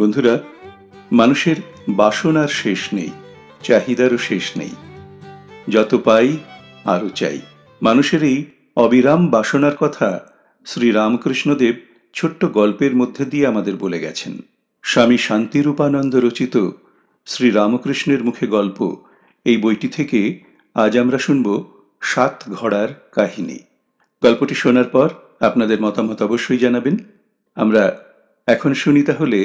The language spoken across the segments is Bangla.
বন্ধুরা মানুষের বাসনার শেষ নেই চাহিদারও শেষ নেই যত পাই আরও চাই মানুষের এই অবিরাম বাসনার কথা শ্রী রামকৃষ্ণদেব ছোট্ট গল্পের মধ্যে দিয়ে আমাদের বলে গেছেন স্বামী শান্তিরূপানন্দ রচিত শ্রী রামকৃষ্ণের মুখে গল্প এই বইটি থেকে আজ আমরা শুনব সাত ঘোড়ার কাহিনী গল্পটি শোনার পর আপনাদের মতামত অবশ্যই জানাবেন আমরা এখন শুনি তাহলে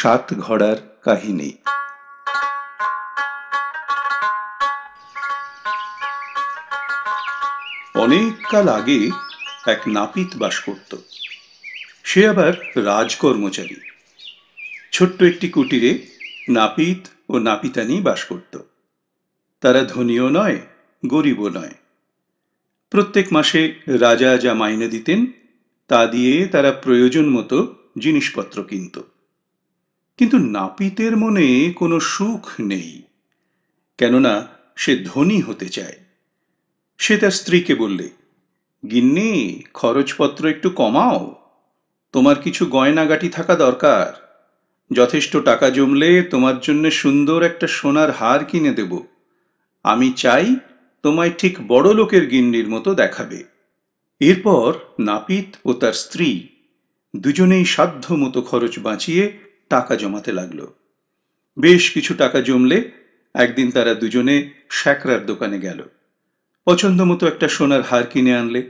সাত ঘোড়ার কাহিনী অনেক কাল আগে এক নাপিত বাস করত সে আবার রাজকর্মচারী ছোট্ট একটি কুটিরে নাপিত ও নাপিতানি বাস করত তারা ধনীও নয় গরিবও নয় প্রত্যেক মাসে রাজা যা মাইনে দিতেন তা দিয়ে তারা প্রয়োজন মতো জিনিসপত্র কিনত কিন্তু নাপিতের মনে কোনো সুখ নেই কেননা সে ধনী হতে চায় সে তার স্ত্রীকে বললে গিন্নি খরচপত্র একটু কমাও তোমার কিছু গয়নাগাটি থাকা দরকার যথেষ্ট টাকা জমলে তোমার জন্য সুন্দর একটা সোনার হার কিনে দেব আমি চাই তোমায় ঠিক বড় লোকের গিন্নির মতো দেখাবে এরপর নাপিত ও তার স্ত্রী দুজনেই সাধ্য মতো খরচ বাঁচিয়ে টাকা জমাতে লাগল বেশ কিছু টাকা জমলে একদিন তারা দুজনে শ্যাকরার দোকানে গেল পছন্দ মতো একটা সোনার হার কিনে আনলে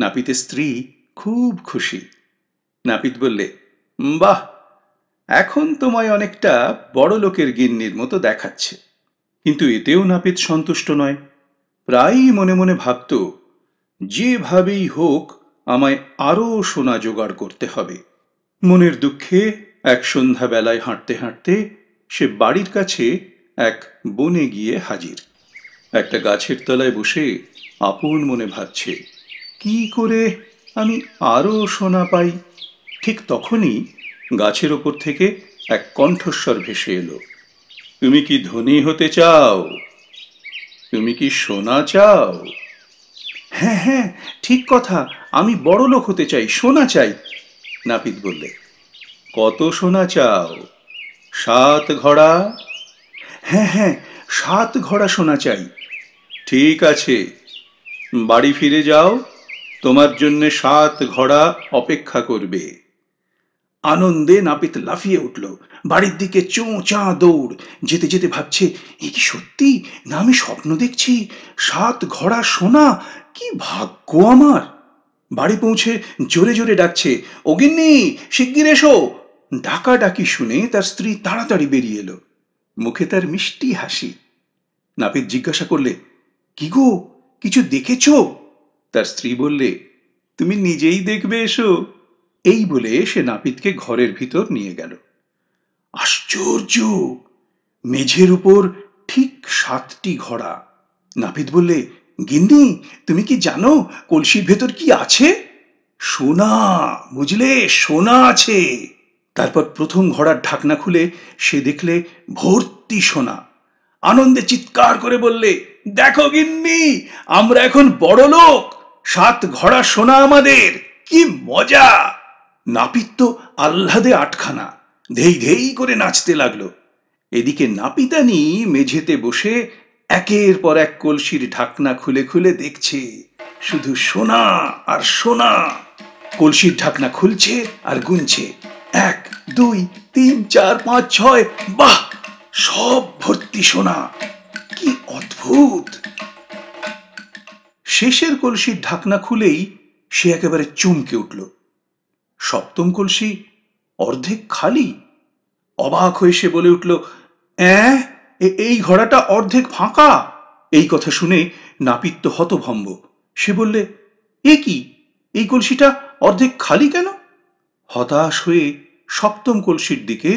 নাপিতের স্ত্রী খুব খুশি নাপিত বললে বাহ এখন তোমায় অনেকটা বড় লোকের গিন্নির মতো দেখাচ্ছে কিন্তু এতেও নাপিত সন্তুষ্ট নয় প্রায়ই মনে মনে ভাবত যেভাবেই হোক আমায় আরও সোনা জোগাড় করতে হবে মনের দুঃখে এক সন্ধ্যা বেলায় হাঁটতে হাঁটতে সে বাড়ির কাছে এক বনে গিয়ে হাজির একটা গাছের তলায় বসে আপন মনে ভাবছে কি করে আমি আরও সোনা পাই ঠিক তখনই গাছের ওপর থেকে এক কণ্ঠস্বর ভেসে এলো তুমি কি ধনী হতে চাও তুমি কি সোনা চাও হ্যাঁ হ্যাঁ ঠিক কথা আমি বড় লোক হতে চাই সোনা চাই নাপিত বললে কত সোনা চাও সাত ঘোড়া হ্যাঁ হ্যাঁ সাত ঘোড়া সোনা চাই ঠিক আছে বাড়ি ফিরে যাও তোমার জন্যে সাত ঘোড়া অপেক্ষা করবে আনন্দে নাপিত লাফিয়ে উঠল বাড়ির দিকে চোঁ চাঁ দৌড় যেতে যেতে ভাবছে এ কি সত্যি না আমি স্বপ্ন দেখছি সাত ঘোড়া সোনা কি ভাগ্য আমার বাড়ি পৌঁছে জোরে জোরে ডাকছে অগিন্নি শিগগির এসো ডাকাডাকি শুনে তার স্ত্রী তাড়াতাড়ি বেরিয়ে এলো মুখে তার মিষ্টি হাসি নাপিত জিজ্ঞাসা করলে কি গো কিছু দেখেছ তার স্ত্রী বললে তুমি নিজেই দেখবে এসো এই বলে সে নাপিতকে ঘরের ভিতর নিয়ে গেল আশ্চর্য মেঝের উপর ঠিক সাতটি ঘোড়া নাপিত বললে গিন্নি তুমি কি জানো কলসির ভেতর কি আছে সোনা বুঝলে সোনা আছে তারপর প্রথম ঘোড়ার ঢাকনা খুলে সে দেখলে ভর্তি সোনা আনন্দে চিৎকার করে বললে দেখো গিন্নি আমরা এখন বড় লোক সাত ঘোড়া সোনা আমাদের কি মজা নাপিত তো আহ্লাদে আটখানা ধেই ধেই করে নাচতে লাগলো এদিকে নাপিতানি মেঝেতে বসে একের পর এক কলসির ঢাকনা খুলে খুলে দেখছে শুধু সোনা আর সোনা কলসির ঢাকনা খুলছে আর গুনছে এক দুই তিন চার পাঁচ ছয় বাহ সব ভর্তি সোনা কি অদ্ভুত শেষের কলসির ঢাকনা খুলেই সে একেবারে চমকে উঠল সপ্তম কলসি অর্ধেক খালি অবাক হয়ে সে বলে উঠল অ্যাঁ এই ঘোড়াটা অর্ধেক ফাঁকা এই কথা শুনে নাপিত হতভম্ব সে বললে এ কি এই কলসিটা অর্ধেক খালি কেন হতাশ হয়ে সপ্তম কলসির দিকে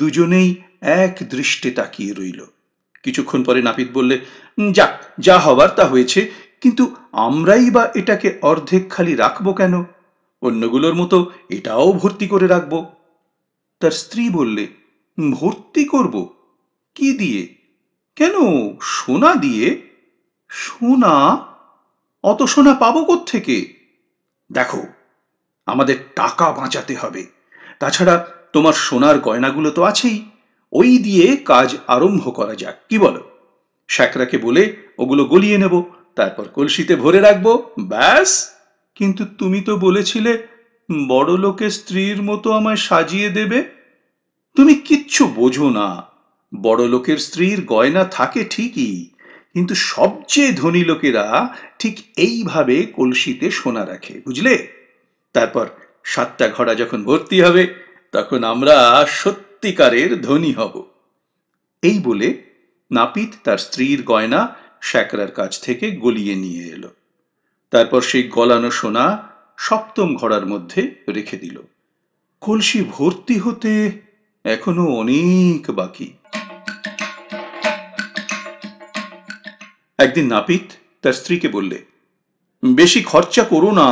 দুজনেই এক দৃষ্টে তাকিয়ে রইল কিছুক্ষণ পরে নাপিত বললে যাক যা হবার তা হয়েছে কিন্তু আমরাই বা এটাকে অর্ধেক খালি রাখবো কেন অন্যগুলোর মতো এটাও ভর্তি করে রাখবো তার স্ত্রী বললে ভর্তি করব কি দিয়ে কেন সোনা দিয়ে সোনা অত সোনা পাবো থেকে দেখো আমাদের টাকা বাঁচাতে হবে তাছাড়া তোমার সোনার গয়নাগুলো তো আছেই ওই দিয়ে কাজ আরম্ভ করা যাক কি বলো শ্যাকরাকে বলে ওগুলো গলিয়ে নেব তারপর কলসিতে ভরে রাখবো ব্যাস কিন্তু তুমি তো বলেছিলে বড় লোকে স্ত্রীর মতো আমায় সাজিয়ে দেবে তুমি কিচ্ছু বোঝো না বড় লোকের স্ত্রীর গয়না থাকে ঠিকই কিন্তু সবচেয়ে ধনী লোকেরা ঠিক এইভাবে কলসিতে সোনা রাখে বুঝলে তারপর সাতটা ঘোড়া যখন ভর্তি হবে তখন আমরা সত্যিকারের ধনী হব এই বলে নাপিত তার স্ত্রীর গয়না শ্যাকরার কাছ থেকে গলিয়ে নিয়ে এলো তারপর সেই গলানো সোনা সপ্তম ঘোড়ার মধ্যে রেখে দিল কলসি ভর্তি হতে এখনো অনেক বাকি একদিন নাপিত তার স্ত্রীকে বললে বেশি খরচা করো না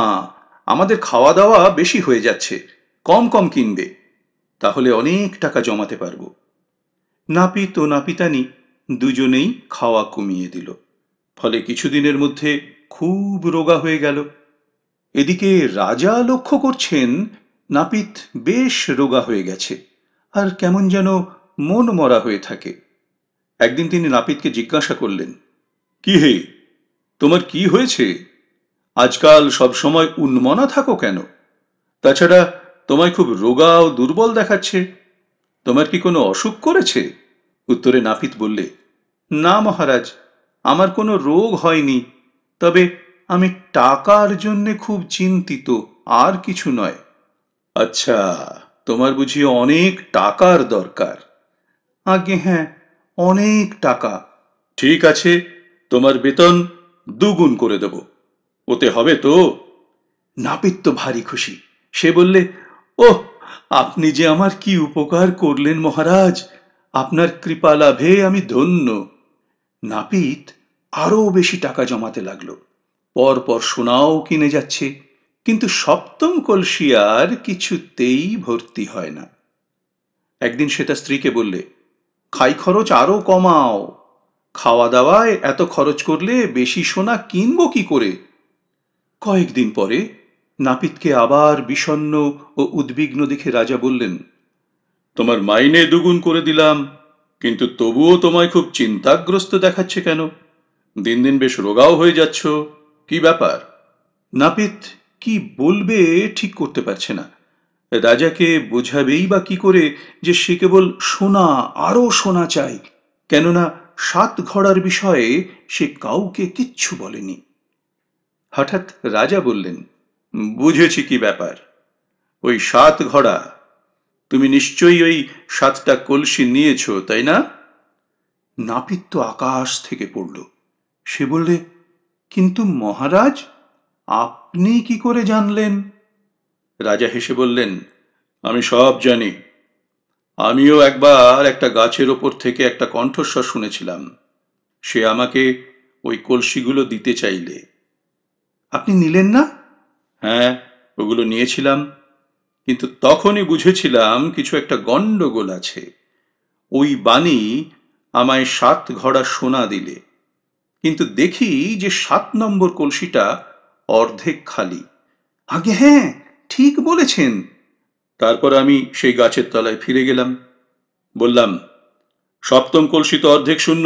আমাদের খাওয়া দাওয়া বেশি হয়ে যাচ্ছে কম কম কিনবে তাহলে অনেক টাকা জমাতে পারবো নাপিত ও নাপিতানি দুজনেই খাওয়া কমিয়ে দিল ফলে কিছুদিনের মধ্যে খুব রোগা হয়ে গেল এদিকে রাজা লক্ষ্য করছেন নাপিত বেশ রোগা হয়ে গেছে আর কেমন যেন মন মরা হয়ে থাকে একদিন তিনি নাপিতকে জিজ্ঞাসা করলেন কি হে তোমার কি হয়েছে আজকাল সবসময় উন্মনা থাকো কেন তাছাড়া তোমায় খুব রোগা ও দুর্বল দেখাচ্ছে তোমার কি কোনো অসুখ করেছে উত্তরে নাপিত বললে না মহারাজ আমার কোনো রোগ হয়নি তবে আমি টাকার জন্যে খুব চিন্তিত আর কিছু নয় আচ্ছা তোমার বুঝি অনেক টাকার দরকার আগে হ্যাঁ অনেক টাকা ঠিক আছে তোমার বেতন দুগুণ করে দেবো ওতে হবে তো নাপিত তো ভারী খুশি সে বললে ওহ আপনি যে আমার কি উপকার করলেন মহারাজ আপনার কৃপা লাভে আমি ধন্য নাপিত আরও বেশি টাকা জমাতে লাগলো পরপর সোনাও কিনে যাচ্ছে কিন্তু সপ্তম কলসি আর কিছুতেই ভর্তি হয় না একদিন সে তার স্ত্রীকে বললে খাই খরচ আরও কমাও খাওয়া দাওয়ায় এত খরচ করলে বেশি সোনা কিনবো কি করে কয়েকদিন পরে নাপিতকে আবার বিষণ্ন ও উদ্বিগ্ন দেখে রাজা বললেন তোমার মাইনে দুগুণ করে দিলাম কিন্তু তবুও তোমায় খুব চিন্তাগ্রস্ত দেখাচ্ছে কেন দিন দিন বেশ রোগাও হয়ে যাচ্ছ কি ব্যাপার নাপিত কি বলবে ঠিক করতে পারছে না রাজাকে বোঝাবেই বা কি করে যে সে কেবল সোনা আরও সোনা চাই কেননা সাত ঘড়ার বিষয়ে সে কাউকে কিচ্ছু বলেনি হঠাৎ রাজা বললেন বুঝেছি কি ব্যাপার ওই সাত ঘোড়া তুমি নিশ্চয়ই ওই সাতটা কলসি নিয়েছ তাই না নাপিত তো আকাশ থেকে পড়ল সে বললে কিন্তু মহারাজ আপনি কি করে জানলেন রাজা হেসে বললেন আমি সব জানি আমিও একবার একটা গাছের ওপর থেকে একটা কণ্ঠস্বর শুনেছিলাম সে আমাকে ওই কলসিগুলো দিতে চাইলে আপনি নিলেন না হ্যাঁ ওগুলো নিয়েছিলাম কিন্তু তখনই বুঝেছিলাম কিছু একটা গণ্ডগোল আছে ওই বাণী আমায় সাত ঘড়া সোনা দিলে কিন্তু দেখি যে সাত নম্বর কলসিটা অর্ধেক খালি আগে হ্যাঁ ঠিক বলেছেন তারপর আমি সেই গাছের তলায় ফিরে গেলাম বললাম সপ্তম কলসি তো অর্ধেক শূন্য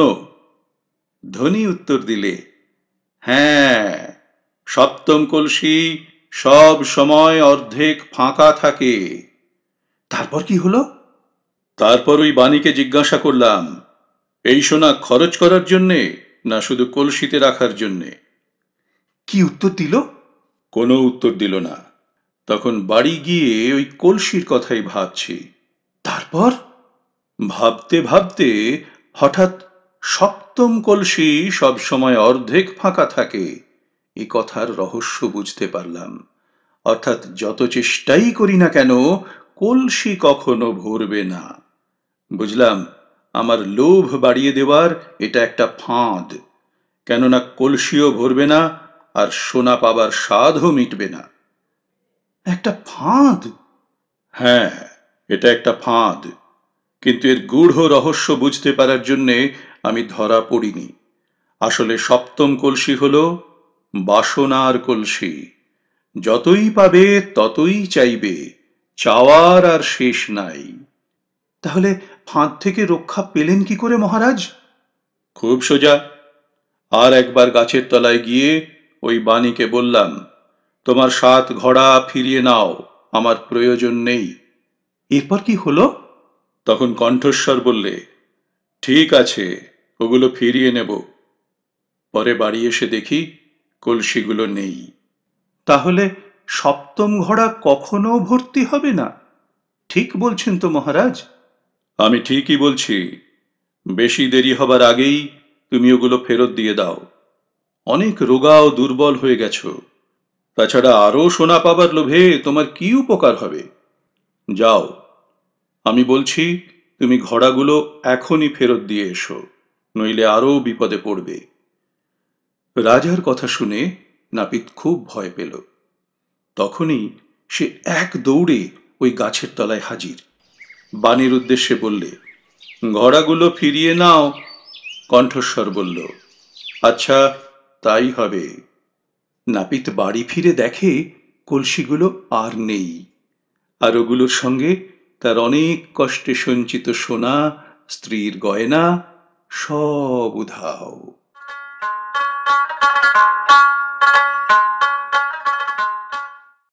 ধনী উত্তর দিলে হ্যাঁ সপ্তম কলসি সব সময় অর্ধেক ফাঁকা থাকে তারপর কি হলো তারপর ওই বাণীকে জিজ্ঞাসা করলাম এই সোনা খরচ করার জন্যে না শুধু কলসিতে রাখার জন্যে কি উত্তর দিল কোনো উত্তর দিল না তখন বাড়ি গিয়ে ওই কলসির কথাই ভাবছি তারপর ভাবতে ভাবতে হঠাৎ সপ্তম কলসি সবসময় অর্ধেক ফাঁকা থাকে এ কথার রহস্য বুঝতে পারলাম অর্থাৎ যত চেষ্টাই করি না কেন কলসি কখনো ভরবে না বুঝলাম আমার লোভ বাড়িয়ে দেওয়ার এটা একটা ফাঁদ কেননা কলসিও ভরবে না আর সোনা পাবার স্বাদও মিটবে না একটা ফাঁদ হ্যাঁ এটা একটা ফাঁদ কিন্তু এর গূঢ় রহস্য বুঝতে পারার জন্যে আমি ধরা পড়িনি আসলে সপ্তম কলসি হলো বাসনার কলসি যতই পাবে ততই চাইবে চাওয়ার আর শেষ নাই তাহলে ফাঁদ থেকে রক্ষা পেলেন কি করে মহারাজ খুব সোজা আর একবার গাছের তলায় গিয়ে ওই বাণীকে বললাম তোমার সাত ঘোড়া ফিরিয়ে নাও আমার প্রয়োজন নেই এরপর কি হলো তখন কণ্ঠস্বর বললে ঠিক আছে ওগুলো ফিরিয়ে নেব পরে বাড়ি এসে দেখি কলসিগুলো নেই তাহলে সপ্তম ঘোড়া কখনো ভর্তি হবে না ঠিক বলছেন তো মহারাজ আমি ঠিকই বলছি বেশি দেরি হবার আগেই তুমি ওগুলো ফেরত দিয়ে দাও অনেক রোগা ও দুর্বল হয়ে গেছ তাছাড়া আরও সোনা পাবার লোভে তোমার কি উপকার হবে যাও আমি বলছি তুমি ঘোড়াগুলো এখনই ফেরত দিয়ে এসো নইলে আরও বিপদে পড়বে রাজার কথা শুনে নাপিত খুব ভয় পেল তখনই সে এক দৌড়ে ওই গাছের তলায় হাজির বাণীর উদ্দেশ্যে বললে ঘোড়াগুলো ফিরিয়ে নাও কণ্ঠস্বর বলল আচ্ছা তাই হবে নাপিত বাড়ি ফিরে দেখে কলসিগুলো আর নেই আর ওগুলোর সঙ্গে তার অনেক কষ্টে সঞ্চিত সোনা স্ত্রীর গয়না সব উধাও